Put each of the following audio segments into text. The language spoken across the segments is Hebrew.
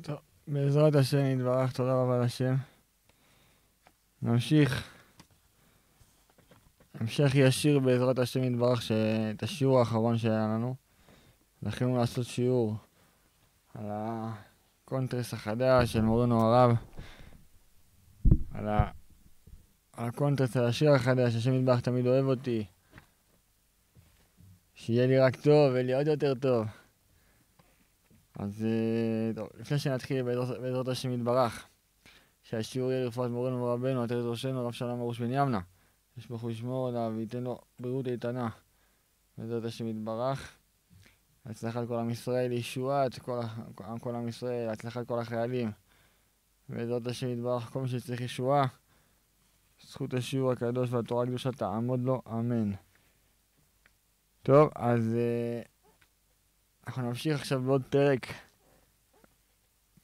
טוב, בעזרת השם יתברך, תודה רבה לשם. נמשיך. המשך ישיר בעזרת השם יתברך, את השיעור האחרון שהיה לנו. זכינו לעשות שיעור על הקונטרס החדש של מורנו הרב, על, ה... על הקונטרס, על השיר החדש, השם יתברך תמיד אוהב אותי. שיהיה לי רק טוב, ויהיה לי עוד יותר טוב. אז אה, טוב, לפני שנתחיל, בעזרת השם יתברך, שהשיעור יהיה לרפואת מורנו ורבנו, את ראשנו, הרב שלום ארוש בן ימנה. יש ברוך הוא ישמור עליו וייתן לו בריאות איתנה. בעזרת השם יתברך. הצלחת כל עם ישראל, ישועת כל, כל עם ישראל, הצלחת כל החיילים. בעזרת השם יתברך, כל מי שצריך ישועה, זכות השיעור הקדוש והתורה הקדושה תעמוד לו, אמן. טוב, אז... Uh, אנחנו נמשיך עכשיו בעוד פרק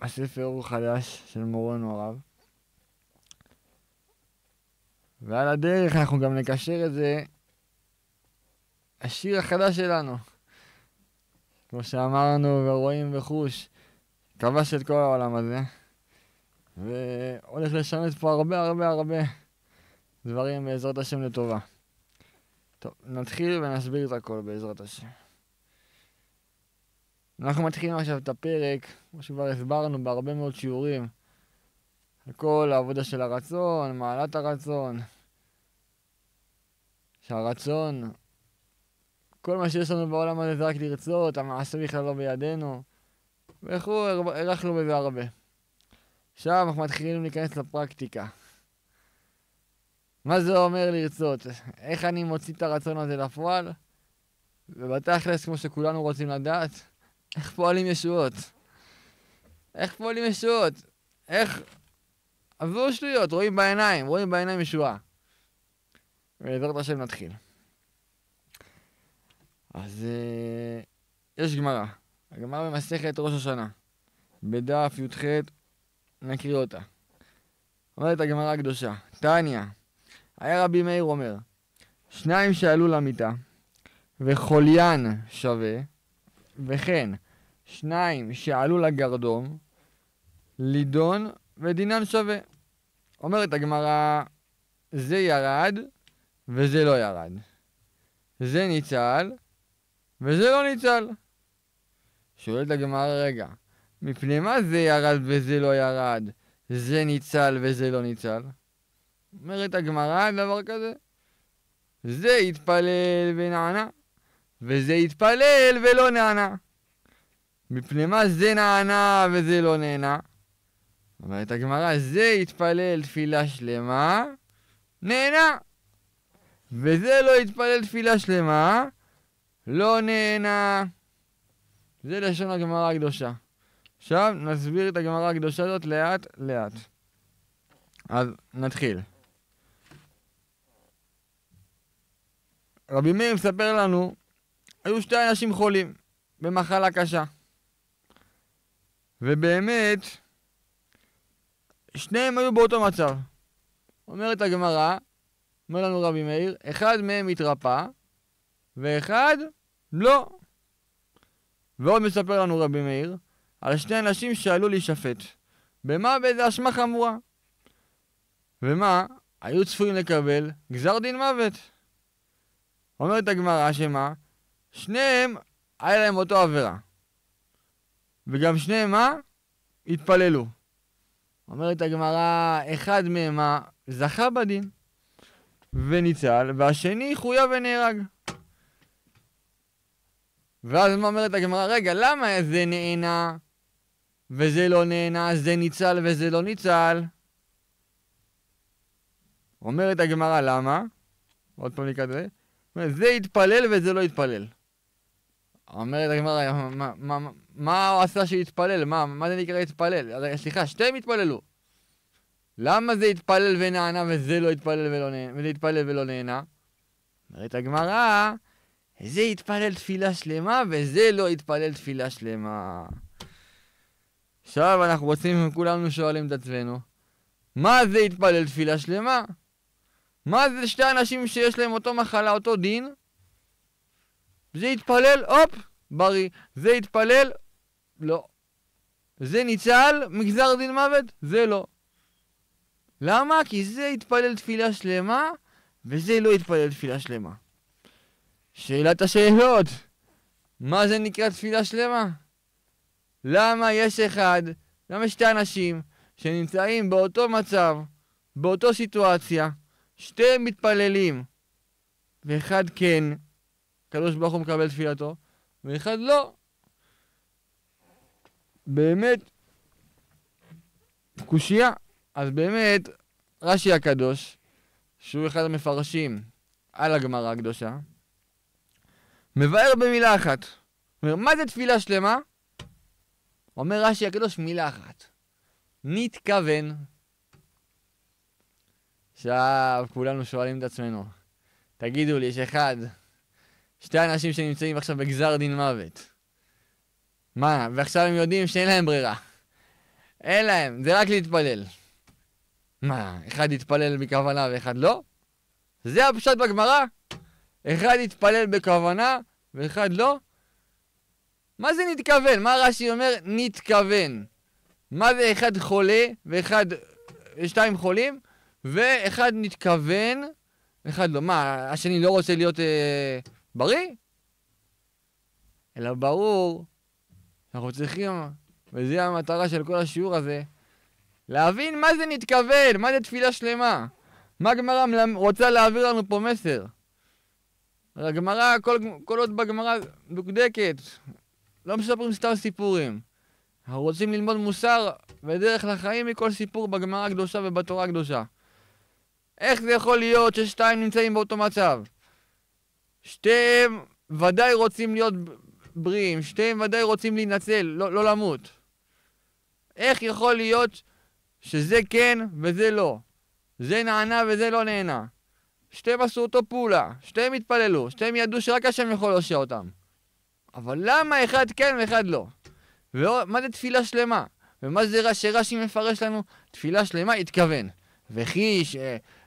בספר אור חדש של מורון הרב. ועל הדרך אנחנו גם נקשר את זה השיר החדש שלנו. כמו שאמרנו, ורואים בחוש, כבש את כל העולם הזה, והולך לשנות פה הרבה הרבה הרבה דברים בעזרת השם לטובה. טוב, נתחיל ונסביר את הכל בעזרת השם. אנחנו מתחילים עכשיו את הפרק, כמו שכבר הסברנו בהרבה מאוד שיעורים, על כל העבודה של הרצון, מעלת הרצון, שהרצון, כל מה שיש לנו בעולם הזה זה רק לרצות, המעשה בכלל לא בידינו, וכו', הרחנו בזה הרבה. עכשיו אנחנו מתחילים להיכנס לפרקטיקה. מה זה אומר לרצות? איך אני מוציא את הרצון הזה לפועל? ובתכלס, כמו שכולנו רוצים לדעת, איך פועלים ישועות? איך פועלים ישועות? איך... עזבו שטויות, רואים בעיניים, רואים בעיניים ישועה. ולעזרת השם נתחיל. אז אה, יש גמרא. הגמרא במסכת ראש השנה. בדף י"ח נקריא אותה. אומרת הגמרא הקדושה, תניא, היה רבי מאיר אומר, שניים שעלו למיטה, וחוליין שווה, וכן שניים שעלו לגרדום, לידון ודינם שווה. אומרת הגמרא, זה ירד וזה לא ירד. זה ניצל וזה לא ניצל. שואלת הגמרא, רגע, מפני מה זה ירד וזה לא ירד? זה ניצל וזה לא ניצל? אומרת הגמרא דבר כזה, זה התפלל ונענה, וזה התפלל ולא נענה. מפני מה זה נענה וזה לא נענה? אומרת הגמרא, זה התפלל תפילה שלמה, נענה. וזה לא התפלל תפילה שלמה, לא נענה. זה לשון הגמרא הקדושה. עכשיו נסביר את הגמרא הקדושה הזאת לאט לאט. אז נתחיל. רבי מאיר מספר לנו היו שתי אנשים חולים במחלה קשה. ובאמת, שניהם היו באותו מצב. אומרת הגמרא, אומר לנו רבי מאיר, אחד מהם התרפא, ואחד לא. ועוד מספר לנו רבי מאיר, על שני אנשים שעלו להישפט. במה? באיזה אשמה חמורה. ומה? היו צפויים לקבל גזר דין מוות. אומרת הגמרא שמה? שניהם, היה להם אותו עבירה. וגם שניהם, מה? התפללו. אומרת הגמרא, אחד מהם, זכה בדין וניצל, והשני חויה ונהרג. ואז מה אומרת הגמרא? רגע, למה זה נהנה וזה לא נהנה, זה ניצל וזה לא ניצל? אומרת הגמרא, למה? עוד פעם נקרא את זה. זה התפלל וזה לא התפלל. אומרת הגמרא, מה, הוא עשה שהתפלל? מה, מה זה נקרא התפלל? סליחה, שתיהם התפללו. למה זה התפלל ונענה וזה לא התפלל ולא, וזה התפלל ולא נענה? אומרת הגמרא, זה התפלל תפילה שלמה וזה לא התפלל תפילה שלמה. עכשיו אנחנו רוצים, כולנו שואלים את עצמנו, מה זה התפלל תפילה שלמה? מה זה שתי אנשים שיש להם אותו מחלה, אותו דין, זה התפלל, הופ, בריא. זה התפלל, לא. זה ניצל מגזר דין מוות? זה לא. למה? כי זה התפלל תפילה שלמה, וזה לא התפלל תפילה שלמה. שאלת השאלות, מה זה נקרא תפילה שלמה? למה יש אחד, למה שתי אנשים שנמצאים באותו מצב, באותו סיטואציה, שתיהם מתפללים, ואחד כן הקדוש ברוך הוא מקבל תפילתו, ואחד לא. באמת, קושייה. אז באמת, רש"י הקדוש, שהוא אחד המפרשים על הגמרא הקדושה, מבאר במילה אחת. אומר, מה זה תפילה שלמה? אומר רש"י הקדוש מילה אחת. נתכוון. עכשיו כולנו שואלים את עצמנו, תגידו לי, יש אחד שתי אנשים שנמצאים עכשיו בגזר דין מוות. מה, ועכשיו הם יודעים שאין להם ברירה. אין להם, זה רק להתפלל. מה, אחד יתפלל בכוונה ואחד לא? זה הפשט בגמרא? אחד יתפלל בכוונה ואחד לא? מה זה נתכוון? מה רש"י אומר נתכוון? מה זה אחד חולה ואחד... שתיים חולים, ואחד נתכוון, אחד לא. מה, השני לא רוצה להיות... אה, בריא. אלא ברור אנחנו צריכים, וזו המטרה של כל השיעור הזה, להבין מה זה נתכוון, מה זה תפילה שלמה. מה הגמרא רוצה להעביר לנו פה מסר? הגמרא, כל, כל עוד בגמרא דוקדקת, לא מספרים סתם סיפורים. אנחנו רוצים ללמוד מוסר ודרך לחיים מכל סיפור בגמרא הקדושה ובתורה הקדושה. איך זה יכול להיות ששתיים נמצאים באותו מצב? שתיהם ודאי רוצים להיות בריאים, שתיהם ודאי רוצים להינצל, לא, לא למות. איך יכול להיות שזה כן וזה לא? זה נענה וזה לא נענה. שתיהם עשו אותו פעולה, שתיהם התפללו, שתיהם ידעו שרק השם יכול להושיע אותם. אבל למה אחד כן ואחד לא? ומה זה תפילה שלמה? ומה זה שרש"י מפרש לנו? תפילה שלמה התכוון. וכי ש...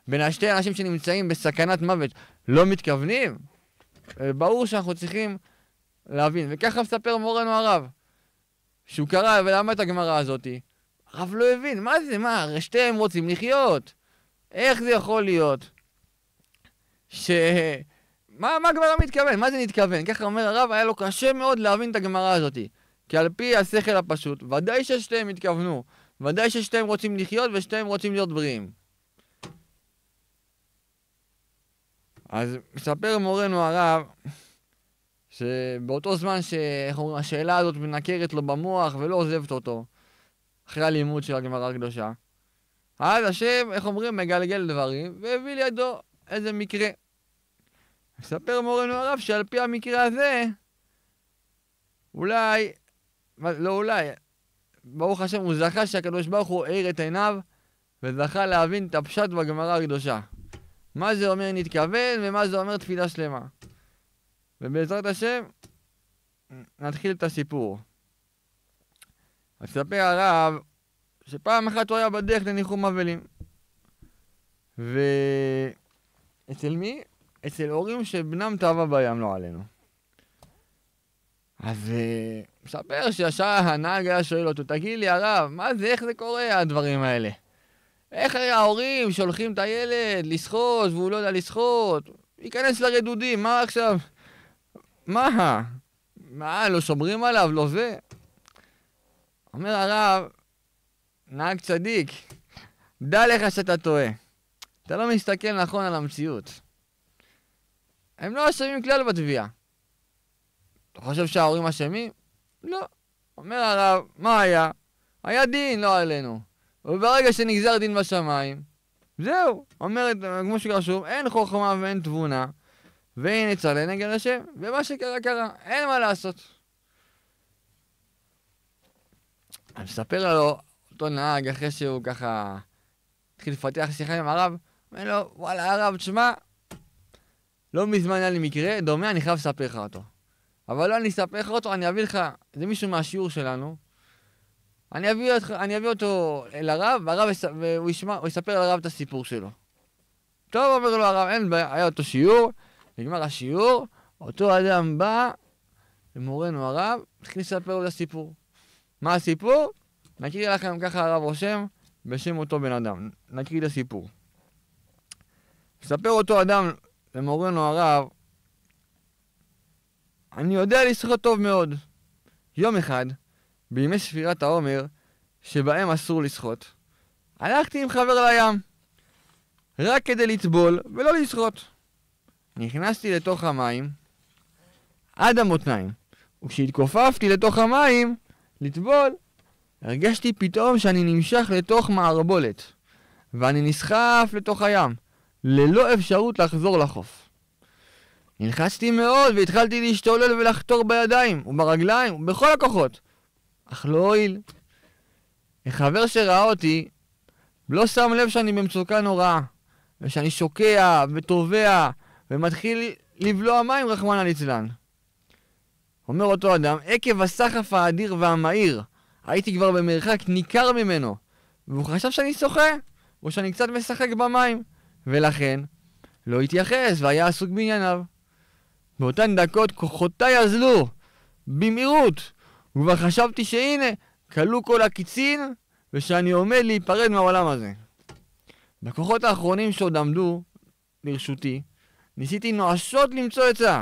בין השתי אנשים שנמצאים בסכנת מוות לא מתכוונים? אה, ברור שאנחנו צריכים להבין. וככה מספר מורנו הרב, שהוא קרא ולמד את הגמרא הזאתי. הרב לא הבין, מה זה, מה, הרי שתיהם רוצים לחיות. איך זה יכול להיות ש... מה, מה הגמרא מתכוון? מה זה נתכוון? ככה אומר הרב, היה לו קשה מאוד להבין את הגמרא הזאתי. כי על פי השכל הפשוט, ודאי ששתיהם התכוונו. ודאי ששתיהם רוצים לחיות ושתיהם רוצים להיות בריאים. אז מספר מורנו הרב, שבאותו זמן שהשאלה הזאת מנקרת לו במוח ולא עוזבת אותו, אחרי הלימוד של הגמרא הקדושה, אז השם, איך אומרים, מגלגל דברים, והביא לידו איזה מקרה. מספר מורנו הרב שעל פי המקרה הזה, אולי, לא אולי, ברוך השם, הוא זכה שהקדוש ברוך הוא האיר את עיניו וזכה להבין את הפשט בגמרא הקדושה. מה זה אומר נתכוון ומה זה אומר תפילה שלמה. ובעזרת השם, נתחיל את הסיפור. מספר הרב שפעם אחת הוא היה בדרך לניחום אבלים. ואצל מי? אצל הורים שבנם טבע בים, לא עלינו. אז אה, מספר שישר הנהג היה שואל אותו, תגיד לי הרב, מה זה, איך זה קורה הדברים האלה? איך ההורים שולחים את הילד לשחות והוא לא יודע לשחות? ייכנס לרדודים, מה עכשיו? מה? מה, לא שומרים עליו, לא זה? אומר הרב, נהג צדיק, דע לך שאתה טועה. אתה לא מסתכל נכון על המציאות. הם לא אשמים כלל בתביעה. אתה חושב שההורים אשמים? לא. אומר הרב, מה היה? היה דין, לא עלינו. וברגע שנגזר דין בשמיים, זהו. אומרת, כמו שרשום, אין חוכמה ואין תבונה, ואין עצה לנגר השם, ומה שקרה קרה, אין מה לעשות. אני מספר לו, אותו נהג, אחרי שהוא ככה התחיל לפתח שיחה עם הרב, אומר לו, וואלה הרב, תשמע, לא מזמן היה לי מקרה דומה, אני חייב לספר לך אותו. אבל לא אני אספר לך אותו, אני אביא לך, זה מישהו מהשיעור שלנו, אני אביא, אותך, אני אביא אותו אל הרב, והרב יס... והוא ישמע, הוא יספר לרב את הסיפור שלו. טוב, אומר לו הרב, אין בעיה, היה אותו שיעור, נגמר השיעור, אותו אדם בא למורנו הרב, התחיל לספר לו את הסיפור. מה הסיפור? נקריא לכם ככה הרב רושם, בשם אותו בן אדם. נקריא את הסיפור. מספר אותו אדם למורנו הרב, אני יודע לשחות טוב מאוד. יום אחד, בימי ספירת העומר, שבהם אסור לשחות, הלכתי עם חבר לים, רק כדי לטבול ולא לשחות. נכנסתי לתוך המים עד המותניים, וכשהתכופפתי לתוך המים לטבול, הרגשתי פתאום שאני נמשך לתוך מערבולת, ואני נסחף לתוך הים, ללא אפשרות לחזור לחוף. נלחצתי מאוד והתחלתי להשתולל ולחתור בידיים וברגליים ובכל הכוחות. אך לא הועיל. החבר שראה אותי לא שם לב שאני במצוקה נוראה, ושאני שוקע וטובע ומתחיל לבלוע מים, רחמנא ליצלן. אומר אותו אדם, עקב הסחף האדיר והמהיר, הייתי כבר במרחק ניכר ממנו, והוא חשב שאני שוחה, או שאני קצת משחק במים, ולכן לא התייחס והיה עסוק בענייניו. באותן דקות כוחותיי אזלו, במהירות, וכבר חשבתי שהנה, כלו כל הקיצין, ושאני עומד להיפרד מהעולם הזה. בכוחות האחרונים שעוד עמדו לרשותי, ניסיתי נואשות למצוא עצה.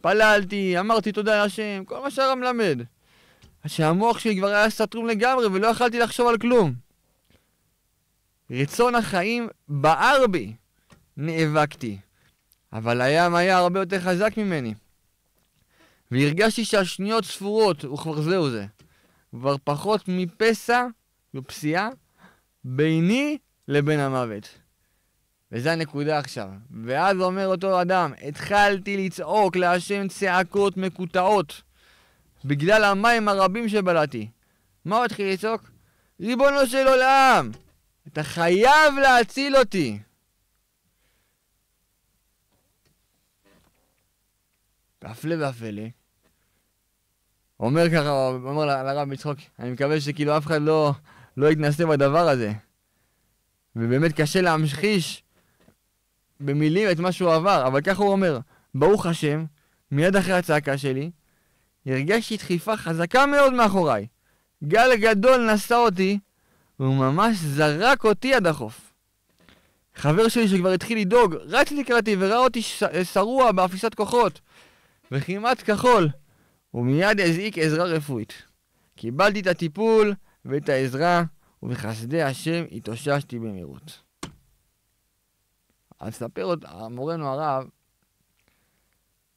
פללתי, אמרתי תודה להשם, כל מה שהרם מלמד. עד שהמוח שלי כבר היה סתום לגמרי ולא יכלתי לחשוב על כלום. רצון החיים בער בי, נאבקתי. אבל הים היה הרבה יותר חזק ממני. והרגשתי שהשניות ספורות, וכבר זהו זה. כבר פחות מפסע פסיעה, ביני לבין המוות. וזה הנקודה עכשיו. ואז אומר אותו אדם, התחלתי לצעוק להשם צעקות מקוטעות בגלל המים הרבים שבלעתי. מה הוא התחיל לצעוק? ריבונו של עולם, אתה חייב להציל אותי. והפלא והפלא, אומר ככה, אומר לרב בצחוק, אני מקווה שכאילו אף אחד לא, לא יתנסה בדבר הזה. ובאמת קשה להמחיש במילים את מה שהוא עבר, אבל ככה הוא אומר, ברוך השם, מיד אחרי הצעקה שלי, הרגשתי דחיפה חזקה מאוד מאחוריי. גל גדול נשא אותי, והוא ממש זרק אותי עד החוף. חבר שלי שכבר התחיל לדאוג, רץ לקראתי וראה אותי שרוע באפיסת כוחות. וכמעט כחול, ומיד הזעיק עזרה רפואית. קיבלתי את הטיפול ואת העזרה, ובחסדי השם התאוששתי במהירות. אז ספר עוד מורנו הרב,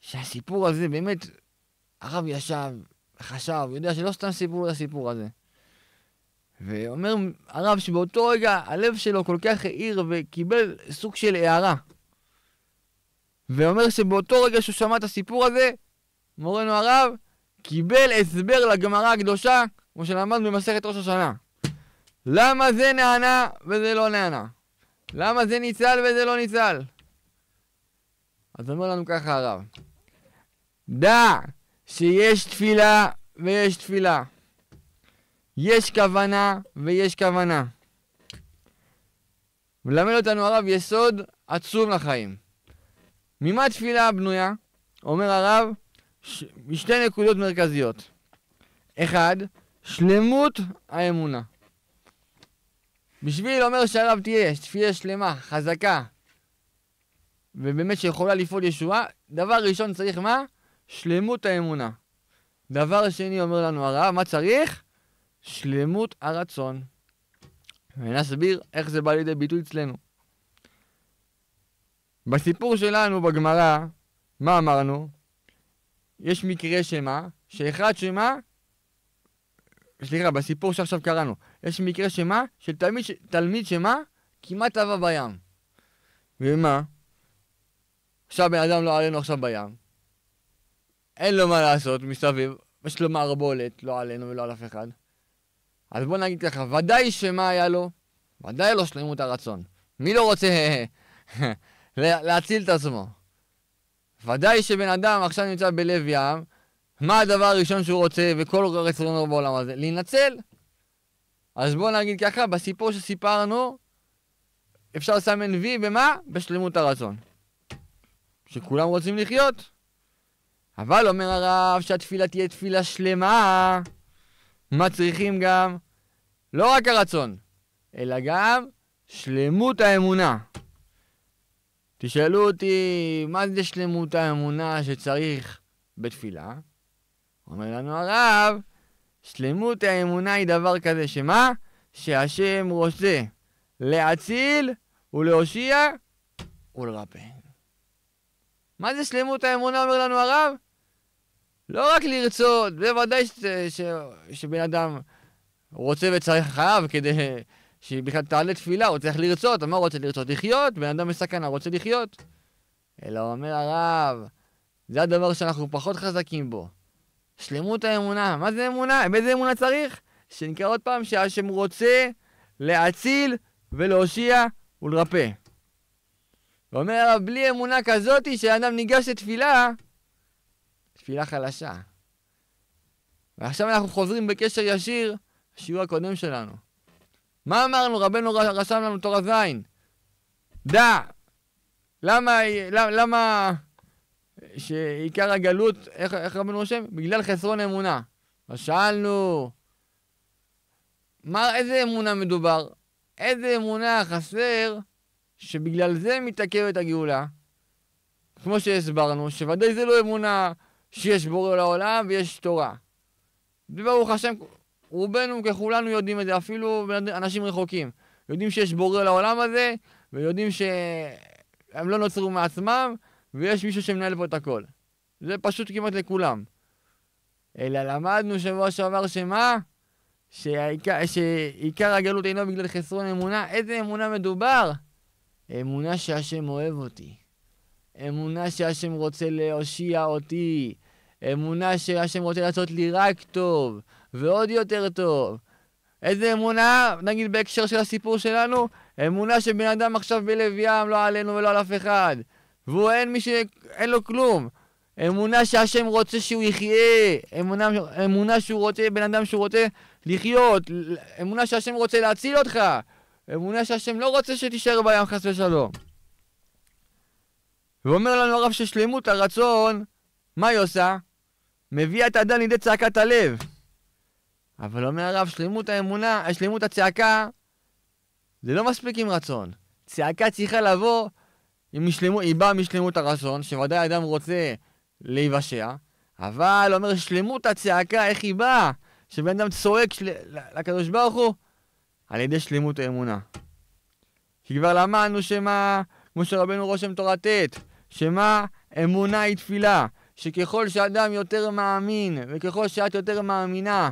שהסיפור הזה באמת, הרב ישב, חשב, יודע שלא סתם סיפור הסיפור הזה. ואומר הרב שבאותו רגע הלב שלו כל כך האיר וקיבל סוג של הערה. ואומר שבאותו רגע שהוא שמע את הסיפור הזה, מורנו הרב קיבל הסבר לגמרא הקדושה, כמו שלמדנו במסכת ראש השנה. למה זה נענה וזה לא נענה? למה זה ניצל וזה לא ניצל? אז אומר לנו ככה הרב, דע שיש תפילה ויש תפילה. יש כוונה ויש כוונה. מלמד אותנו הרב יסוד עצום לחיים. ממה תפילה בנויה? אומר הרב, ש... משתי נקודות מרכזיות. אחד, שלמות האמונה. בשביל אומר שעליו תהיה תפילה שלמה, חזקה, ובאמת שיכולה לפעול ישועה, דבר ראשון צריך מה? שלמות האמונה. דבר שני אומר לנו הרב, מה צריך? שלמות הרצון. ונסביר איך זה בא לידי ביטוי אצלנו. בסיפור שלנו בגמרא, מה אמרנו? יש מקרה שמה? שאחד שמה? סליחה, בסיפור שעכשיו קראנו, יש מקרה שמה? של תלמיד, ש... תלמיד שמה? כמעט טבע בים. ומה? עכשיו בן אדם לא עלינו עכשיו בים. אין לו מה לעשות מסביב, יש לו מערבולת, לא עלינו ולא על אף אחד. אז בוא נגיד ככה, ודאי שמה היה לו? ודאי לא שלמות הרצון. מי לא רוצה להציל את עצמו. ודאי שבן אדם עכשיו נמצא בלב ים, מה הדבר הראשון שהוא רוצה וכל רצונו בעולם הזה? להינצל. אז בואו נגיד ככה, בסיפור שסיפרנו, אפשר לסמן וי במה? בשלמות הרצון. שכולם רוצים לחיות. אבל אומר הרב שהתפילה תהיה תפילה שלמה. מה צריכים גם? לא רק הרצון, אלא גם שלמות האמונה. תשאלו אותי, מה זה שלמות האמונה שצריך בתפילה? אומר לנו הרב, שלמות האמונה היא דבר כזה שמה? שהשם רוצה להציל ולהושיע ולרפא. מה זה שלמות האמונה, אומר לנו הרב? לא רק לרצות, זה ודאי ש... ש... שבן אדם רוצה וצריך חייו כדי שבכלל תעלה תפילה, הוא צריך לרצות, מה הוא רוצה לרצות? לחיות, בן אדם בסכנה, רוצה לחיות. אלא אומר הרב, זה הדבר שאנחנו פחות חזקים בו. שלמות האמונה, מה זה אמונה? באיזה אמונה צריך? שנקרא עוד פעם שהשם רוצה להציל ולהושיע ולרפא. ואומר הרב, בלי אמונה כזאת שאדם ניגש לתפילה, תפילה חלשה. ועכשיו אנחנו חוזרים בקשר ישיר לשיעור הקודם שלנו. מה אמרנו? רבנו רשם לנו תורה ז', דע. למה, למה, למה שעיקר הגלות, איך, איך רבנו רושם? בגלל חסרון אמונה. אז שאלנו, מה, איזה אמונה מדובר? איזה אמונה חסר שבגלל זה מתעכבת הגאולה? כמו שהסברנו, שוודאי זה לא אמונה שיש בורא לעולם ויש תורה. וברוך השם, רובנו ככולנו יודעים את זה, אפילו אנשים רחוקים. יודעים שיש בורא לעולם הזה, ויודעים שהם לא נוצרו מעצמם, ויש מישהו שמנהל פה את הכל. זה פשוט כמעט לכולם. אלא למדנו שבוע שעבר שמה? שעיקר, שעיקר הגלות אינו בגלל חסרון אמונה. איזה אמונה מדובר? אמונה שהשם אוהב אותי. אמונה שהשם רוצה להושיע אותי. אמונה שהשם רוצה לעשות לי רק טוב. ועוד יותר טוב. איזה אמונה, נגיד בהקשר של הסיפור שלנו, אמונה שבן אדם עכשיו בלב ים, לא עלינו ולא על אף אחד. והוא אין מי ש... אין לו כלום. אמונה שהשם רוצה שהוא יחיה. אמונה, אמונה שהוא רוצה, בן אדם שהוא רוצה לחיות. אמונה שהשם רוצה להציל אותך. אמונה שהשם לא רוצה שתישאר בים חס ושלום. ואומר לנו הרב ששלמות הרצון, מה היא עושה? מביאה את האדם לידי צעקת הלב. אבל אומר הרב, שלימות האמונה, שלימות הצעקה, זה לא מספיק עם רצון. צעקה צריכה לבוא, אם משלימו, היא באה משלימות הרצון, שוודאי אדם רוצה להיוושע, אבל אומר שלימות הצעקה, איך היא באה? שבן אדם צועק של... לקדוש ברוך הוא, על ידי שלימות האמונה. כי כבר למדנו שמה, כמו שרבנו רושם תורה ט', שמה אמונה היא תפילה, שככל שאדם יותר מאמין, וככל שאת יותר מאמינה,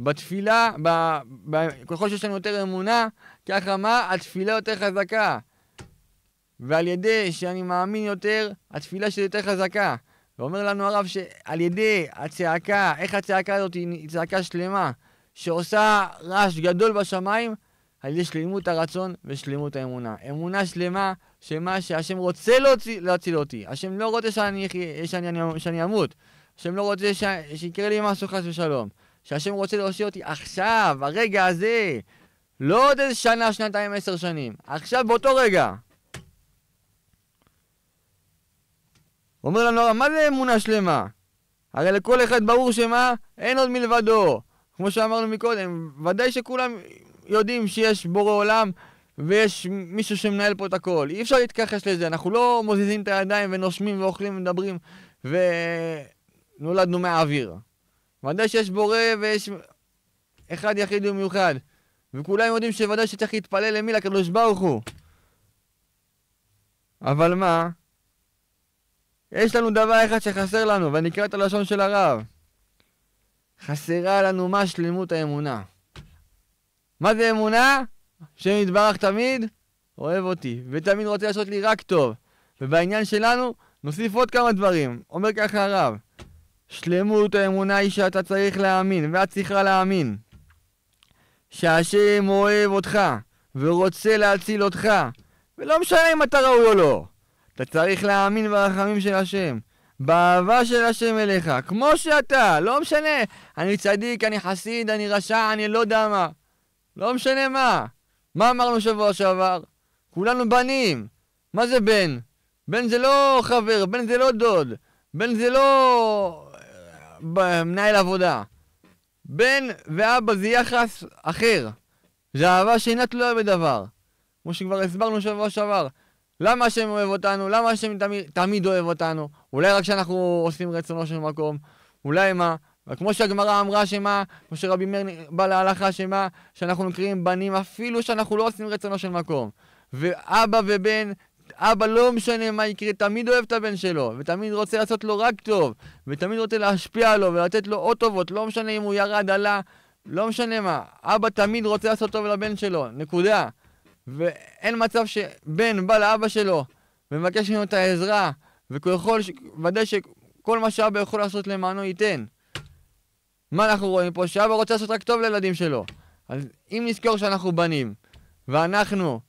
בתפילה, ב, ב, ככל שיש לנו יותר אמונה, ככה מה? התפילה יותר חזקה. ועל ידי שאני מאמין יותר, התפילה שלי יותר חזקה. ואומר לנו הרב שעל ידי הצעקה, איך הצעקה הזאת היא צעקה שלמה, שעושה רעש גדול בשמיים, על ידי שלמות הרצון ושלמות האמונה. אמונה שלמה שמה שהשם רוצה להוציא, להציל אותי. השם לא רוצה שאני, שאני, שאני, שאני אמות. השם לא רוצה ש, שיקרה לי משהו חס ושלום. שהשם רוצה להושיע אותי עכשיו, הרגע הזה. לא עוד איזה שנה, שנתיים, עשר שנים. עכשיו, באותו רגע. אומר לנו הרב, מה זה אמונה שלמה? הרי לכל אחד ברור שמה? אין עוד מלבדו. כמו שאמרנו מקודם, ודאי שכולם יודעים שיש בורא עולם ויש מישהו שמנהל פה את הכל. אי אפשר להתכחש לזה, אנחנו לא מוזיזים את הידיים ונושמים ואוכלים ומדברים ונולדנו מהאוויר. ודאי שיש בורא ויש אחד יחיד ומיוחד. וכולם יודעים שוודאי שצריך להתפלל למי? לקדוש ברוך הוא. אבל מה? יש לנו דבר אחד שחסר לנו, ואני אקרא את הלשון של הרב. חסרה לנו מה שלמות האמונה. מה זה אמונה? השם יתברך תמיד אוהב אותי, ותמיד רוצה לעשות לי רק טוב. ובעניין שלנו, נוסיף עוד כמה דברים. אומר ככה הרב, שלמות האמונה היא שאתה צריך להאמין, ואת צריכה להאמין. שהשם אוהב אותך, ורוצה להציל אותך, ולא משנה אם אתה ראוי או לא. אתה צריך להאמין ברחמים של השם, באהבה של השם אליך, כמו שאתה, לא משנה. אני צדיק, אני חסיד, אני רשע, אני לא יודע מה. לא משנה מה. מה אמרנו שבוע שעבר? כולנו בנים. מה זה בן? בן זה לא חבר, בן זה לא דוד, בן זה לא מנהל עבודה. בן ואבא זה יחס אחר. זה אהבה שאינה לא תלויה בדבר. כמו שכבר הסברנו שבוע שעבר. למה השם אוהב אותנו? למה השם תמיד, תמיד אוהב אותנו? אולי רק כשאנחנו עושים רצונו של מקום? אולי מה? וכמו שהגמרא אמרה שמה, כמו שרבי מאיר בא להלכה שמה, שאנחנו נקראים בנים אפילו שאנחנו לא עושים רצונו של מקום. ואבא ובן אבא לא משנה מה יקרה, תמיד אוהב את הבן שלו, ותמיד רוצה לעשות לו רק טוב, ותמיד רוצה להשפיע עליו ולתת לו עוד טובות, לא משנה אם הוא ירד, עלה, לא משנה מה. אבא תמיד רוצה לעשות טוב לבן שלו, נקודה. ואין מצב שבן בא לאבא שלו ומבקש ממנו את העזרה, וכל ש... ודאי שכל מה שאבא יכול לעשות למענו ייתן. מה אנחנו רואים פה? שאבא רוצה לעשות רק טוב לילדים שלו. אז אם נזכור שאנחנו בנים, ואנחנו,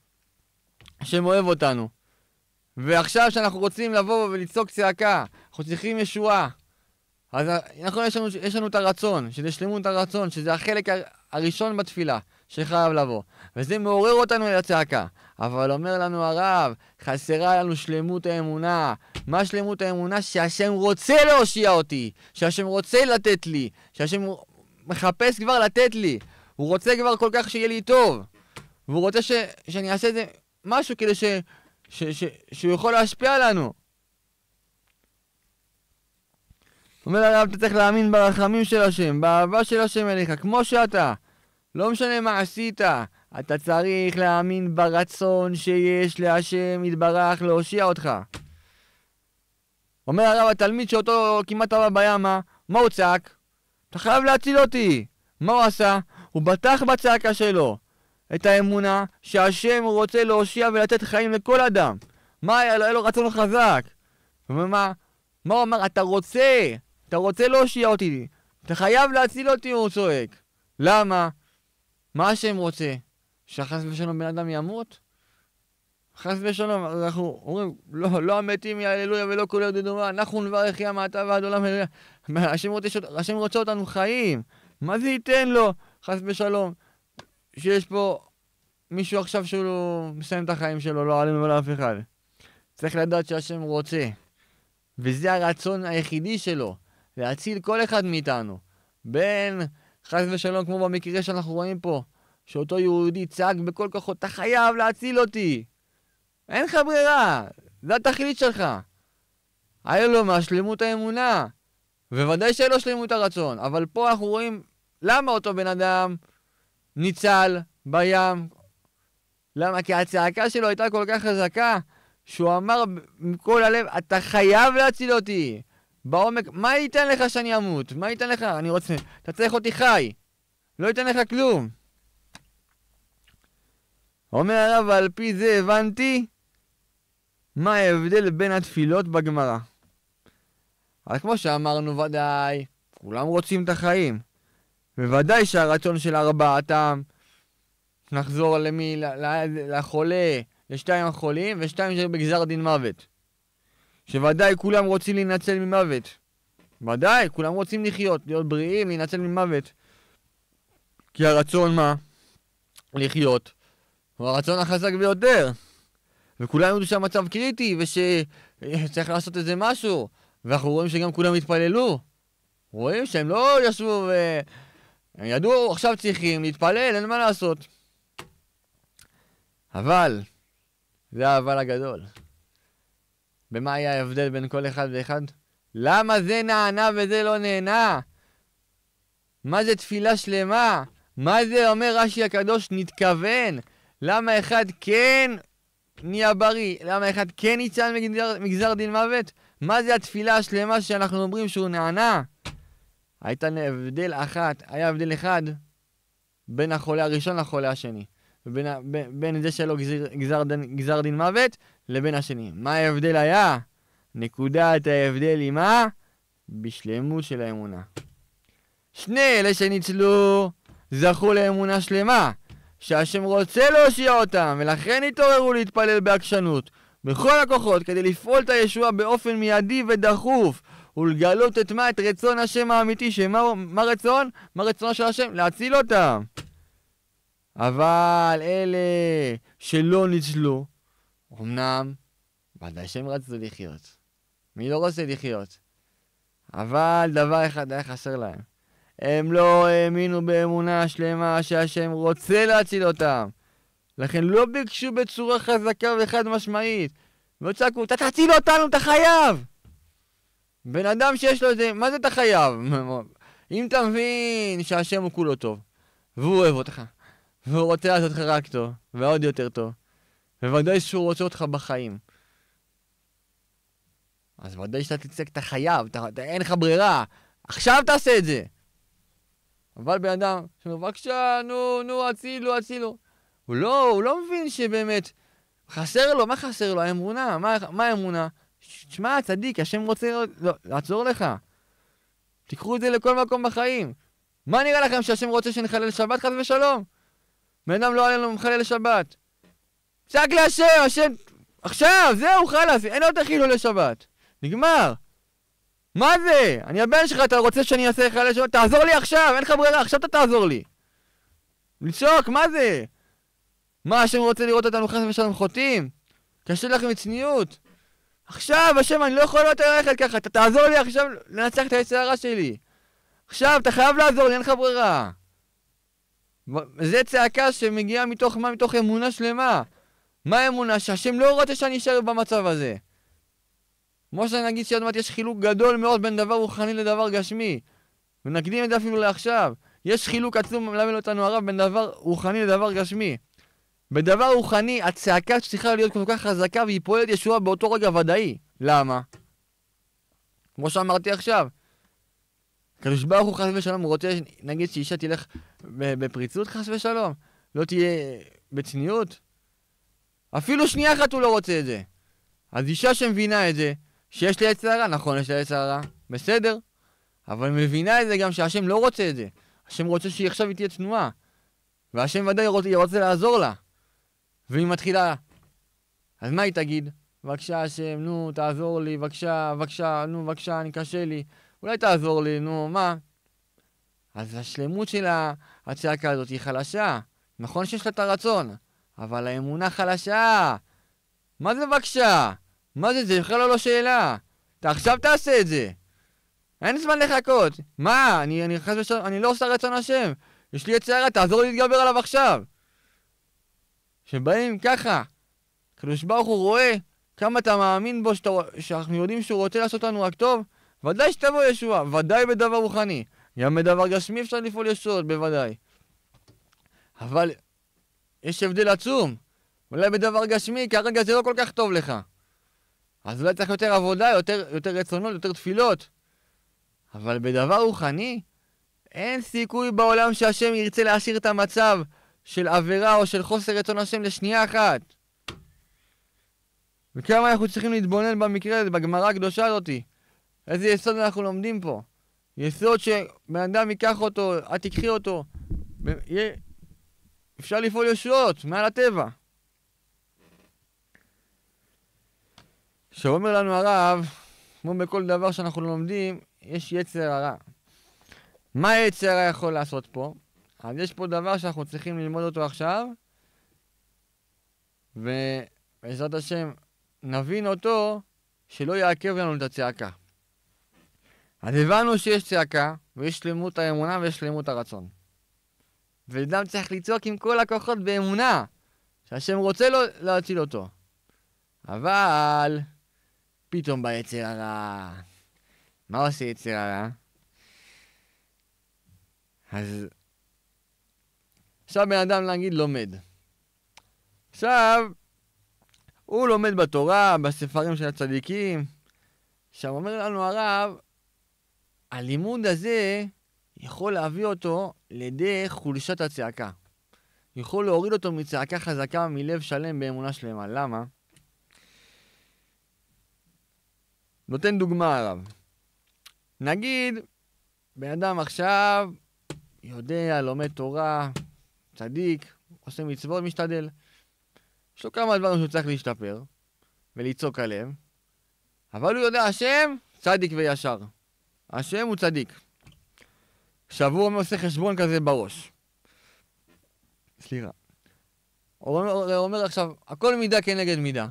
השם אוהב אותנו, ועכשיו שאנחנו רוצים לבוא ולצעוק צעקה, אנחנו צריכים ישועה. אז נכון, יש לנו, יש לנו את הרצון, שזה שלמות הרצון, שזה החלק הראשון בתפילה שחייב לבוא. וזה מעורר אותנו אל הצעקה. אבל אומר לנו הרב, חסרה לנו שלמות האמונה. מה שלמות האמונה? שהשם רוצה להושיע אותי, שהשם רוצה לתת לי, שהשם מחפש כבר לתת לי. הוא רוצה כבר כל כך שיהיה לי טוב. והוא רוצה ש... שאני אעשה איזה משהו כדי ש... ש, ש, שהוא יכול להשפיע עלינו. אומר הרב, אתה צריך להאמין ברחמים של השם, באהבה של השם אליך, כמו שאתה. לא משנה מה עשית, אתה צריך להאמין ברצון שיש להשם יתברך להושיע אותך. אומר הרב התלמיד שאותו כמעט עבר בימה, אה, מה הוא צעק? אתה חייב להציל אותי! מה הוא עשה? הוא בטח בצעקה שלו. את האמונה שהשם רוצה להושיע ולתת חיים לכל אדם. מה היה לו? היה לו רצון חזק. ומה? מה הוא אמר? אתה רוצה, אתה רוצה להושיע אותי. אתה חייב להציל אותי, הוא צועק. למה? מה השם רוצה? שחס ושלום בן אדם ימות? חס ושלום, אנחנו אומרים, לא, לא המתים יעללויה ולא כל יהודי אנחנו נברך ים מעתה ועד עולם הללויה. השם רוצה, השם רוצה אותנו חיים, מה זה ייתן לו? חס ושלום. שיש פה מישהו עכשיו שהוא מסיים את החיים שלו, לא עלינו ולא אף אחד. צריך לדעת שהשם רוצה. וזה הרצון היחידי שלו, להציל כל אחד מאיתנו. בין, חס ושלום, כמו במקרה שאנחנו רואים פה, שאותו יהודי צעק בכל כוחו, אתה חייב להציל אותי! אין לך ברירה, זה התכלית שלך. היה לו מהשלמות האמונה. בוודאי שלא שלמות הרצון, אבל פה אנחנו רואים למה אותו בן אדם ניצל בים. למה? כי הצעקה שלו הייתה כל כך חזקה, שהוא אמר מכל הלב, אתה חייב להציל אותי. בעומק, מה ייתן לך שאני אמות? מה ייתן לך? אני רוצה, אתה צריך אותי חי. לא ייתן לך כלום. אומר הרב, על פי זה הבנתי מה ההבדל בין התפילות בגמרא. אז כמו שאמרנו ודאי, כולם רוצים את החיים. בוודאי שהרצון של ארבעתם לחזור למי? לחולה, לשתיים החולים, ושתיים שבגזר דין מוות. שוודאי כולם רוצים להינצל ממוות. ודאי, כולם רוצים לחיות, להיות בריאים, להינצל ממוות. כי הרצון מה? לחיות. הוא הרצון החזק ביותר. וכולם ידעו שהמצב קריטי, ושצריך לעשות איזה משהו. ואנחנו רואים שגם כולם התפללו. רואים שהם לא ישבו ו... אה, הם ידעו, עכשיו צריכים להתפלל, אין מה לעשות. אבל, זה האבל הגדול. במה היה ההבדל בין כל אחד ואחד? למה זה נענה וזה לא נענה? מה זה תפילה שלמה? מה זה אומר רש"י הקדוש נתכוון? למה אחד כן נהיה בריא? למה אחד כן ניצן מגזר, מגזר דין מוות? מה זה התפילה השלמה שאנחנו אומרים שהוא נענה? הייתה הבדל אחת, היה הבדל אחד בין החולה הראשון לחולה השני. בין, בין, בין זה שלא גזר, גזר, דין, גזר דין מוות לבין השני. מה ההבדל היה? נקודת ההבדל היא מה? בשלמות של האמונה. שני אלה שניצלו זכו לאמונה שלמה, שהשם רוצה להושיע אותם, ולכן התעוררו להתפלל בעקשנות, בכל הכוחות, כדי לפעול את הישוע באופן מיידי ודחוף, ולגלות את מה? את רצון השם האמיתי, שמה מה רצון? מה רצונו של השם? להציל אותם. אבל אלה שלא ניצלו, אמנם, ודאי שהם רצו לחיות. מי לא רוצה לחיות? אבל דבר אחד היה חסר להם. הם לא האמינו באמונה שלמה שהשם רוצה להציל אותם. לכן לא ביקשו בצורה חזקה וחד משמעית. לא צעקו, אתה תציל אותנו, אתה חייב! בן אדם שיש לו איזה, מה זה אתה חייב? אם אתה מבין שהשם הוא כולו טוב, והוא אוהב אותך, והוא רוצה לעשות אותך רק טוב, ועוד יותר טוב, ובוודאי שהוא רוצה אותך בחיים. אז ודאי שאתה תצטרך, אתה חייב, אתה, אתה, אין לך ברירה, עכשיו תעשה את זה. אבל בן אדם, שאומר, בבקשה, נו, נו, הצילו, הצילו. הוא לא, הוא לא מבין שבאמת, חסר לו, מה חסר לו? האמונה, מה, מה האמונה? שמע, צדיק, השם רוצה לא, לעצור לך. תיקחו את זה לכל מקום בחיים. מה נראה לכם שהשם רוצה שנחלל שבת חס ושלום? בן אדם לא עלינו מחלל שבת. צעק להשם, השם... עכשיו, זהו, חלאס, אין עוד תחילו לשבת. נגמר. מה זה? אני הבן שלך, אתה רוצה שאני אעשה חלל שבת? תעזור לי עכשיו, אין לך ברירה, עכשיו אתה תעזור לי. לצעוק, מה זה? מה, השם רוצה לראות אותנו חס ושלום חוטאים? קשה לכם מצניעות? עכשיו, השם, אני לא יכול יותר ללכת ככה, אתה תעזור לי עכשיו לנצח את היצר הרע שלי. עכשיו, אתה חייב לעזור לי, אין לך ברירה. זה צעקה שמגיעה מתוך מה? מתוך אמונה שלמה. מה האמונה? שהשם לא רוצה שאני אשאר במצב הזה. כמו שנגיד שעוד מעט יש חילוק גדול מאוד בין דבר רוחני לדבר גשמי. ונקדים את זה אפילו לעכשיו. יש חילוק עצום, מלמד אותנו הרב, בין דבר רוחני לדבר גשמי. בדבר רוחני, הצעקה צריכה להיות כל כך חזקה והיא פועלת ישועה באותו רגע ודאי. למה? כמו שאמרתי עכשיו, הקדוש ברוך הוא חס ושלום, הוא רוצה, נגיד שאישה תלך בפריצות חס ושלום? לא תהיה בצניעות? אפילו שנייה אחת הוא לא רוצה את זה. אז אישה שמבינה את זה, שיש לה עץ הרע, נכון, יש לה עץ הרע, בסדר. אבל מבינה את זה גם שהשם לא רוצה את זה. השם רוצה שהיא עכשיו תהיה צנועה. והשם ודאי רוצה, רוצה לעזור לה. והיא מתחילה, אז מה היא תגיד? בבקשה השם, נו, תעזור לי, בבקשה, בבקשה, נו, בבקשה, אני קשה לי, אולי תעזור לי, נו, מה? אז השלמות של הצעקה הזאת היא חלשה. נכון שיש לה את הרצון, אבל האמונה חלשה. מה זה בבקשה? מה זה, זה בכלל לא שאלה. אתה עכשיו תעשה את זה. אין זמן לחכות. מה, אני, אני, חס ושל... אני לא עושה רצון השם. יש לי יצירה, תעזור לי להתגבר עליו עכשיו. שבאים ככה, הקדוש ברוך הוא רואה כמה אתה מאמין בו, שאתה, שאנחנו יודעים שהוא רוצה לעשות לנו רק טוב, ודאי שתבוא ישועה, ודאי בדבר רוחני. גם בדבר גשמי אפשר לפעול ישועות, בוודאי. אבל יש הבדל עצום. אולי בדבר גשמי, כרגע זה לא כל כך טוב לך. אז אולי צריך יותר עבודה, יותר, יותר רצונות, יותר תפילות. אבל בדבר רוחני, אין סיכוי בעולם שהשם ירצה להשאיר את המצב של עבירה או של חוסר רצון השם לשנייה אחת. וכמה אנחנו צריכים להתבונן במקרה הזה, בגמרא הקדושה הזאתי. איזה יסוד אנחנו לומדים פה. יסוד שבן אדם ייקח אותו, את תיקחי אותו. יהיה... אפשר לפעול ישועות מעל הטבע. שאומר לנו הרב, כמו בכל דבר שאנחנו לומדים, יש יצר הרע. מה יצר הרע יכול לעשות פה? אז יש פה דבר שאנחנו צריכים ללמוד אותו עכשיו, ובעזרת השם, נבין אותו, שלא יעכב לנו את הצעקה. אז הבנו שיש צעקה, ויש שלמות האמונה ויש שלמות הרצון. ואדם צריך לצעוק עם כל הכוחות באמונה, שהשם רוצה לו להציל אותו. אבל פתאום בא יצר הרע. מה עושה יצר הרע? אז עכשיו בן אדם, להגיד לומד. עכשיו, הוא לומד בתורה, בספרים של הצדיקים. עכשיו, אומר לנו הרב, הלימוד הזה יכול להביא אותו לידי חולשת הצעקה. יכול להוריד אותו מצעקה חזקה, מלב שלם, באמונה שלמה. למה? נותן דוגמה הרב. נגיד, בן אדם עכשיו יודע, לומד תורה, צדיק, עושה מצוות, משתדל. יש לו כמה דברים שהוא צריך להשתפר ולצעוק עליהם, אבל הוא יודע, השם צדיק וישר. השם הוא צדיק. עכשיו הוא עושה חשבון כזה בראש. סליחה. הוא אומר, הוא אומר עכשיו, הכל מידה כנגד מידה.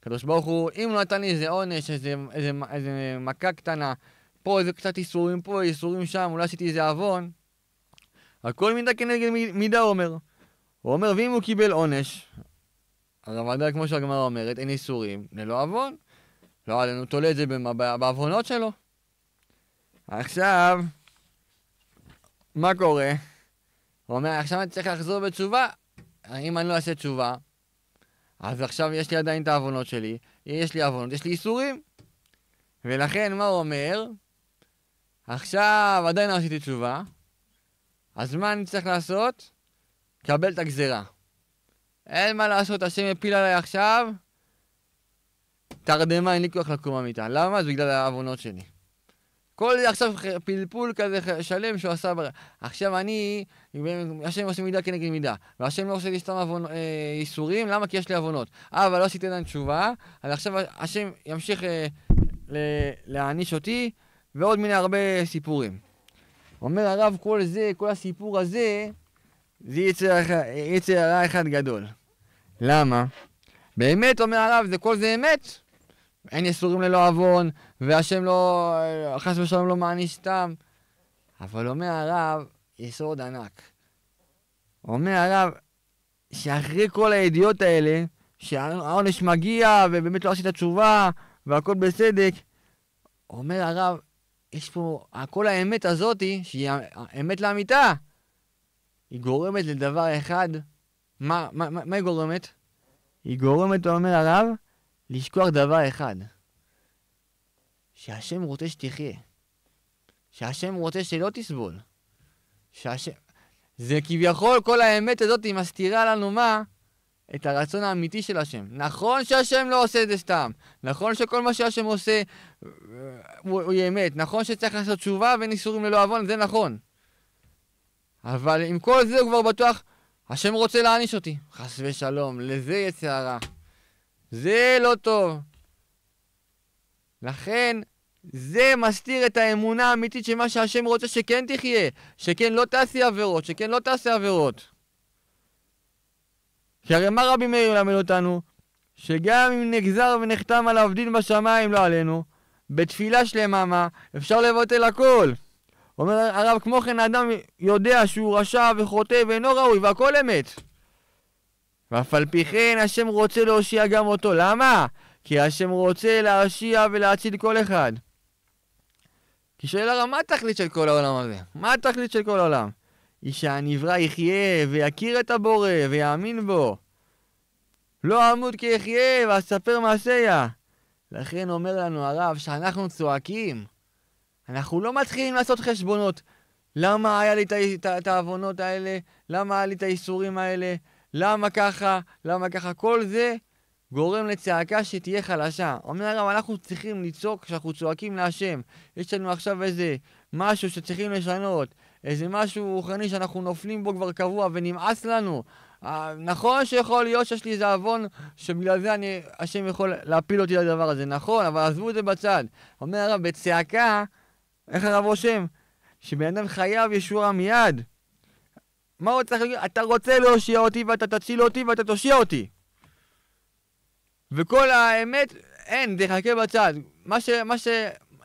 הקדוש ברוך הוא, אם הוא נתן לי איזה עונש, איזה, איזה, איזה מכה קטנה, פה איזה קצת איסורים פה, איסורים שם, אולי עשיתי איזה עוון, הכל מידה כנגד מידה, הוא אומר. הוא אומר, ואם הוא קיבל עונש, אז הוועדה, כמו שהגמרא אומרת, אין איסורים ללא עוון. לא עלינו, תולה את זה בעוונות שלו. עכשיו, מה קורה? הוא אומר, עכשיו אני צריך לחזור בתשובה. אם אני לא אעשה תשובה, אז עכשיו יש לי עדיין את העוונות שלי, יש לי עוונות, יש לי איסורים. ולכן, מה הוא אומר? עכשיו עדיין לא עשיתי תשובה, אז מה אני צריך לעשות? קבל את הגזירה. אין מה לעשות, השם יפיל עליי עכשיו, תרדמה, אין לי כוח לקום מהמיטה. למה? זה בגלל העוונות שלי. כל זה עכשיו פלפול כזה שלם שהוא עשה... בר... עכשיו אני, השם עושה מידה כנגד מידה, והשם לא עושה לי סתם עוונ... אה, איסורים, למה? כי יש לי עוונות. אה, אבל לא עשיתי עדיין תשובה, אז עכשיו השם ימשיך אה, להעניש אותי, ועוד מיני הרבה סיפורים. אומר הרב, כל זה, כל הסיפור הזה, זה יצר, יצר הרע אחד גדול. למה? באמת, אומר הרב, זה כל זה אמת. אין יסורים ללא עוון, והשם לא, חס ושלום לא מעניש סתם. אבל אומר הרב, יסוד ענק. אומר הרב, שאחרי כל הידיעות האלה, שהעונש מגיע, ובאמת לא עשית תשובה, והכל בסדק, אומר הרב, יש פה, כל האמת הזאתי, שהיא האמת לאמיתה, היא גורמת לדבר אחד, מה, מה, מה, מה היא גורמת? היא גורמת, הוא אומר הרב, לשכוח דבר אחד, שהשם רוצה שתחיה, שהשם רוצה שלא תסבול, שהשם... זה כביכול כל האמת הזאת מסתירה לנו מה? את הרצון האמיתי של השם. נכון שהשם לא עושה את זה סתם. נכון שכל מה שהשם עושה אה, הוא, הוא אמת. נכון שצריך לעשות תשובה ואין איסורים ללא עוון, זה נכון. אבל עם כל זה הוא כבר בטוח, השם רוצה להעניש אותי. חס ושלום, לזה יצא הרע. זה לא טוב. לכן, זה מסתיר את האמונה האמיתית שמה שהשם רוצה שכן תחיה, שכן לא תעשי עבירות, שכן לא תעשה עבירות. שהרי מה רבי מאיר מלמד אותנו? שגם אם נגזר ונחתם עליו דין בשמיים, לא עלינו, בתפילה שלמה מה, אפשר לבטל הכל. אומר הרב, כמו כן האדם יודע שהוא רשע וחוטא ואינו ראוי, והכל אמת. ואף על פי כן השם רוצה להושיע גם אותו. למה? כי השם רוצה להשיע ולהציל כל אחד. כי שואל הרב, מה התכלית של כל העולם הזה? מה התכלית של כל העולם? היא שהנברא יחיה ויכיר את הבורא ויאמין בו. לא אמות כי יחיה ואספר מעשיה. לכן אומר לנו הרב שאנחנו צועקים. אנחנו לא מתחילים לעשות חשבונות. למה היה לי את העוונות האלה? למה היה לי את האיסורים האלה? למה ככה? למה ככה? כל זה גורם לצעקה שתהיה חלשה. אומר הרב, אנחנו צריכים לצעוק כשאנחנו צועקים להשם. יש לנו עכשיו איזה משהו שצריכים לשנות. איזה משהו רוחני שאנחנו נופלים בו כבר קבוע ונמאס לנו. אה, נכון שיכול להיות שיש לי איזה עוון שבגלל זה אני, השם יכול להפיל אותי לדבר הזה, נכון, אבל עזבו את זה בצד. אומר הרב, בצעקה, איך הרב רושם? שבן אדם חייב ישורה מיד. מה הוא צריך להגיד? אתה רוצה להושיע אותי ואתה תציל אותי ואתה תושיע אותי. וכל האמת, אין, זה יחכה בצד. מה ש... מה ש...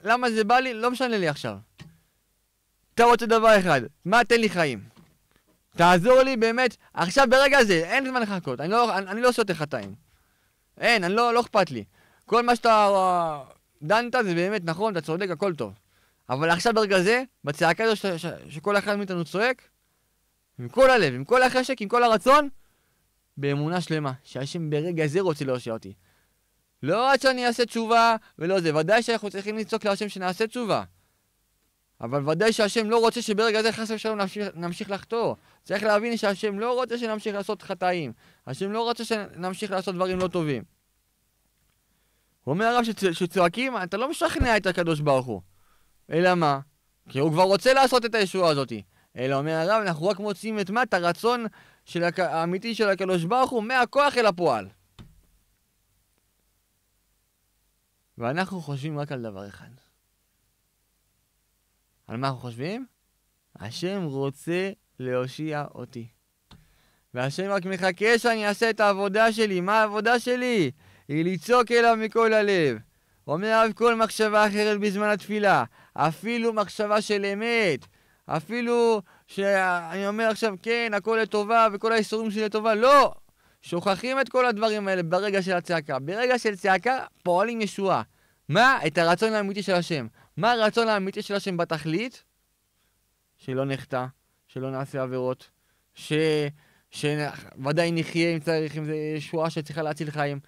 למה זה בא לי? לא משנה לי עכשיו. אתה רוצה דבר אחד, מה תן לי חיים? תעזור לי באמת, עכשיו ברגע הזה, אין זמן לחכות, אני לא, אני, אני לא שותה חטאים. אין, אני לא, לא אכפת לי. כל מה שאתה uh, דנת זה באמת נכון, אתה צודק, הכל טוב. אבל עכשיו ברגע זה, בצעקה הזו ש, ש, שכל אחד מאיתנו צועק, עם כל הלב, עם כל החשק, עם כל הרצון, באמונה שלמה, שהשם ברגע זה רוצה להושיע אותי. לא עד שאני אעשה תשובה ולא זה, ודאי שאנחנו צריכים לצעוק להשם שנעשה תשובה. אבל ודאי שהשם לא רוצה שברגע זה חס ושלום נמשיך, נמשיך לחתור. צריך להבין שהשם לא רוצה שנמשיך לעשות חטאים. השם לא רוצה שנמשיך לעשות דברים לא טובים. הוא אומר הרב שצ... שצועקים, אתה לא משכנע את הקדוש ברוך הוא. אלא מה? כי הוא כבר רוצה לעשות את הישועה הזאת. אלא אומר הרב, אנחנו רק מוצאים את מה? את הרצון של הק... האמיתי של הקדוש ברוך הוא מהכוח אל הפועל. ואנחנו חושבים רק על דבר אחד. על מה אנחנו חושבים? השם רוצה להושיע אותי. והשם רק מחכה שאני אעשה את העבודה שלי. מה העבודה שלי? היא לצעוק אליו מכל הלב. אומר עליו כל מחשבה אחרת בזמן התפילה. אפילו מחשבה של אמת. אפילו שאני אומר עכשיו, כן, הכל לטובה וכל האיסורים שלי לטובה. לא! שוכחים את כל הדברים האלה ברגע של הצעקה. ברגע של צעקה פועלים ישועה. מה? את הרצון האמיתי של השם. מה הרצון האמיתי של השם בתכלית? שלא נחטא, שלא נעשה עבירות, ש... שוודאי נחיה אם צריך, אם זה שואה שצריכה להציל חיים.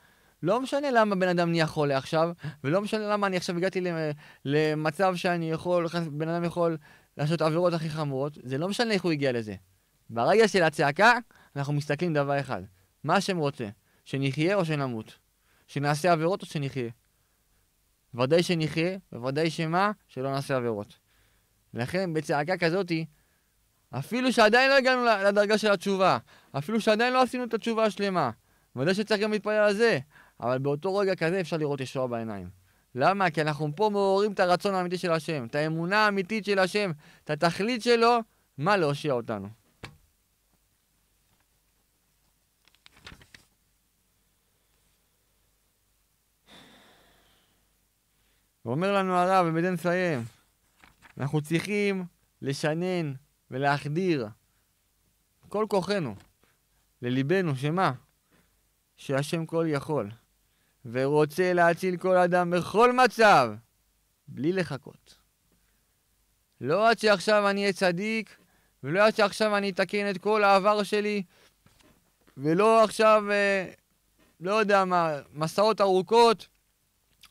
לא משנה למה בן אדם נהיה חולה עכשיו, ולא משנה למה אני עכשיו הגעתי למצב שאני יכול, בן אדם יכול לעשות עבירות הכי חמורות, זה לא משנה איך הוא הגיע לזה. ברגע של הצעקה, אנחנו מסתכלים דבר אחד, מה השם רוצה, שנחיה או שנמות, שנעשה עבירות או שנחיה. ודאי שנחיה, וודאי שמה? שלא נעשה עבירות. לכן, בצעקה כזאתי, אפילו שעדיין לא הגענו לדרגה של התשובה, אפילו שעדיין לא עשינו את התשובה השלמה, ודאי שצריך גם להתפלל על זה, אבל באותו רגע כזה אפשר לראות ישועה בעיניים. למה? כי אנחנו פה מעוררים את הרצון האמיתי של השם, את האמונה האמיתית של השם, את התכלית שלו, מה להושיע אותנו. ואומר לנו הרב, ובזה נסיים, אנחנו צריכים לשנן ולהחדיר כל כוחנו לליבנו, שמה? שהשם כל יכול, ורוצה להציל כל אדם בכל מצב, בלי לחכות. לא עד שעכשיו אני אהיה צדיק, ולא עד שעכשיו אני אתקן את כל העבר שלי, ולא עכשיו, אה, לא יודע מה, מסעות ארוכות,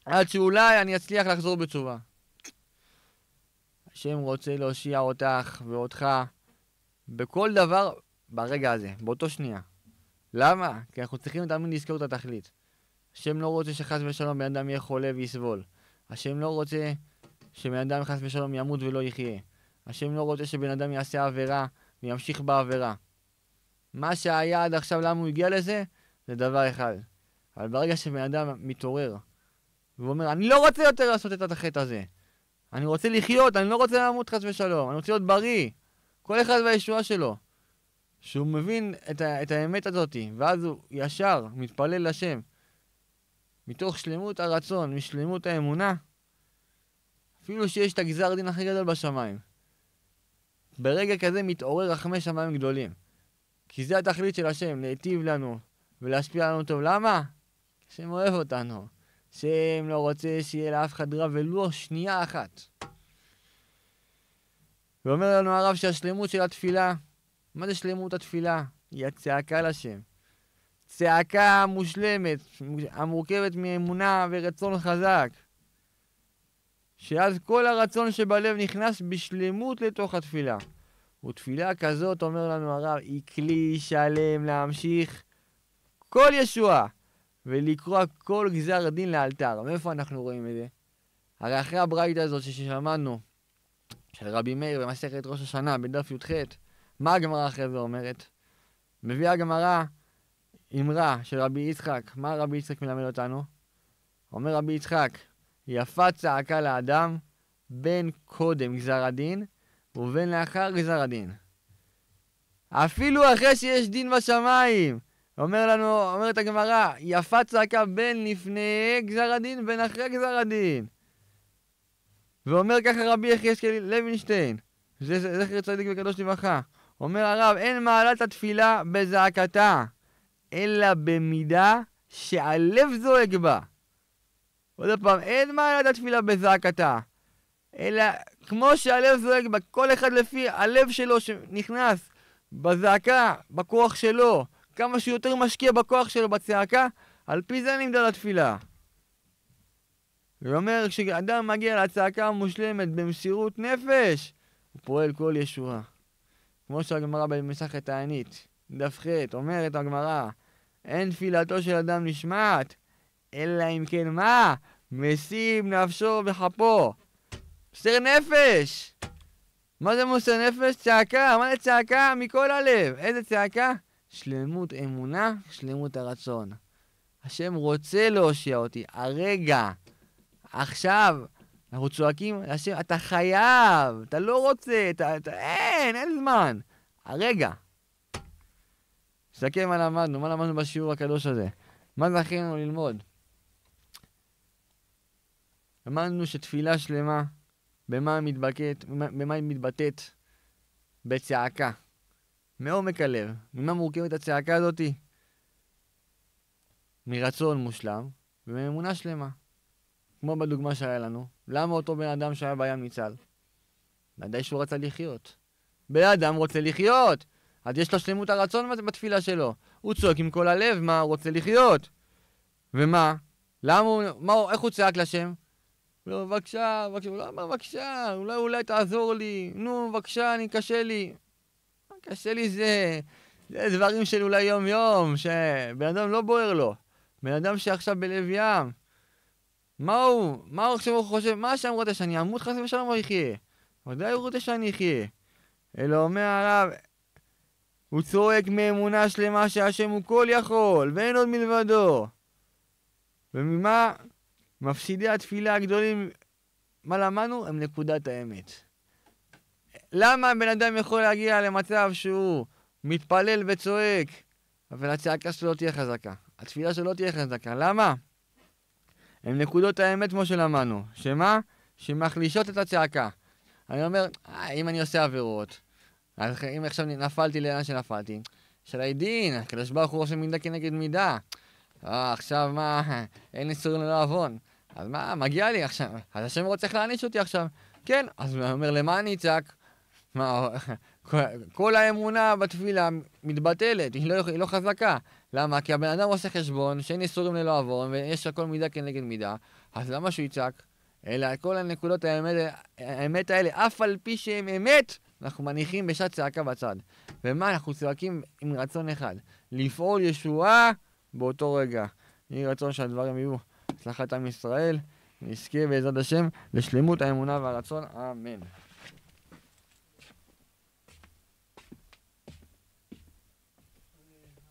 עד שאולי אני אצליח לחזור בתשובה. השם רוצה להושיע אותך ואותך בכל דבר ברגע הזה, באותו שנייה. למה? כי אנחנו צריכים תמיד לזכור את התכלית. השם לא רוצה שחס ושלום בן אדם יהיה חולה ויסבול. השם לא רוצה שבן אדם חס ושלום ימות ולא יחיה. השם לא רוצה שבן אדם יעשה עבירה וימשיך בעבירה. מה שהיה עד עכשיו, למה הוא הגיע לזה? זה דבר אחד. אבל ברגע שבן אדם מתעורר והוא אומר, אני לא רוצה יותר לעשות את החטא הזה. אני רוצה לחיות, אני לא רוצה למות חס ושלום, אני רוצה להיות בריא. כל אחד והישועה שלו. שהוא מבין את, ה- את האמת הזאת, ואז הוא ישר מתפלל לשם. מתוך שלמות הרצון, משלמות האמונה, אפילו שיש את הגזר דין הכי גדול בשמיים. ברגע כזה מתעורר רחמי שמיים גדולים. כי זה התכלית של השם, להיטיב לנו ולהשפיע לנו טוב. למה? השם אוהב אותנו. שם לא רוצה שיהיה לאף אחד רע ולו שנייה אחת. ואומר לנו הרב שהשלמות של התפילה, מה זה שלמות התפילה? היא הצעקה לשם. צעקה מושלמת, המורכבת מאמונה ורצון חזק. שאז כל הרצון שבלב נכנס בשלמות לתוך התפילה. ותפילה כזאת, אומר לנו הרב, היא כלי שלם להמשיך כל ישועה. ולקרוע כל גזר דין לאלתר. מאיפה אנחנו רואים את זה? הרי אחרי הברייתא הזאת ששמענו, של רבי מאיר במסכת ראש השנה, בדף י"ח, מה הגמרא אחרי זה אומרת? מביאה הגמרא אמרה של רבי יצחק. מה רבי יצחק מלמד אותנו? אומר רבי יצחק, יפה צעקה לאדם בין קודם גזר הדין ובין לאחר גזר הדין. אפילו אחרי שיש דין בשמיים. אומר לנו, אומרת הגמרא, יפה צעקה בין לפני גזר הדין בין אחרי גזר הדין. ואומר ככה רבי יחזקאל לוינשטיין, זכר צדיק וקדוש לברכה, אומר הרב, אין מעלת התפילה בזעקתה, אלא במידה שהלב זועק בה. עוד פעם, אין מעלת התפילה בזעקתה, אלא כמו שהלב זועק בה, כל אחד לפי הלב שלו שנכנס בזעקה, בכוח שלו. כמה שהוא יותר משקיע בכוח שלו בצעקה, על פי זה נמדד התפילה. הוא אומר, כשאדם מגיע לצעקה המושלמת במסירות נפש, הוא פועל כל ישועה. כמו שהגמרא במסכת הענית, דף ח', אומרת הגמרא, אין תפילתו של אדם נשמעת, אלא אם כן מה? משים נפשו בכפו. מוסר נפש! מה זה מוסר נפש? צעקה, מה זה צעקה? מכל הלב. איזה צעקה? שלמות אמונה, שלמות הרצון. השם רוצה להושיע אותי, הרגע, עכשיו. אנחנו צועקים, השם, אתה חייב, אתה לא רוצה, אתה, אתה אין, אין זמן. הרגע. תסתכל מה למדנו, מה למדנו בשיעור הקדוש הזה. מה זכינו ללמוד? למדנו שתפילה שלמה, במה היא מתבטאת? במה היא מתבטאת? בצעקה. מעומק הלב. ממה מורכבת את הצעקה הזאתי? מרצון מושלם ומאמונה שלמה. כמו בדוגמה שהיה לנו, למה אותו בן אדם שהיה בים ניצל? ודאי שהוא רצה לחיות. בן אדם רוצה לחיות! אז יש לו שלמות הרצון בתפילה שלו. הוא צועק עם כל הלב מה הוא רוצה לחיות. ומה? למה הוא... מה, הוא... איך הוא צעק לשם? לא, בבקשה, בבקשה, הוא לא אמר בבקשה, אולי אולי תעזור לי, נו, בבקשה, אני קשה לי. קשה לי זה, זה דברים של אולי יום-יום, שבן אדם לא בוער לו. בן אדם שעכשיו בלב ים, מה הוא, מה הוא עכשיו חושב, מה השם רוצה שאני אמות חס ושלום או יחיה? ודאי הוא רוצה שאני אחיה. אלא אומר הרב, הוא צועק מאמונה שלמה שהשם הוא כל יכול, ואין עוד מלבדו. וממה מפסידי התפילה הגדולים, מה למדנו? הם נקודת האמת. למה הבן אדם יכול להגיע למצב שהוא מתפלל וצועק, אבל הצעקה שלו לא תהיה חזקה? התפילה שלו לא תהיה חזקה. למה? הם נקודות האמת כמו שלמדנו. שמה? שמחלישות את הצעקה. אני אומר, אה, אם אני עושה עבירות, אם עכשיו נפלתי לאן שנפלתי, שלי דין, הקדוש ברוך הוא עושה מידה כנגד מידה. אה, עכשיו מה, אין איסורים ללא עוון. אז מה, מגיע לי עכשיו, אז השם רוצה להעניש אותי עכשיו. כן, אז הוא אומר, למה אני אצעק? מה, כל האמונה בתפילה מתבטלת, היא לא, היא לא חזקה. למה? כי הבן אדם עושה חשבון שאין איסורים ללא עוון ויש הכל מידה כנגד כן מידה, אז למה שהוא יצעק? אלא כל הנקודות האמת, האמת האלה, אף על פי שהם אמת, אנחנו מניחים בשעת צעקה בצד. ומה, אנחנו צועקים עם רצון אחד, לפעול ישועה באותו רגע. יהי רצון שהדברים יהיו הצלחת עם ישראל, נזכה בעזרת השם לשלמות האמונה והרצון, אמן.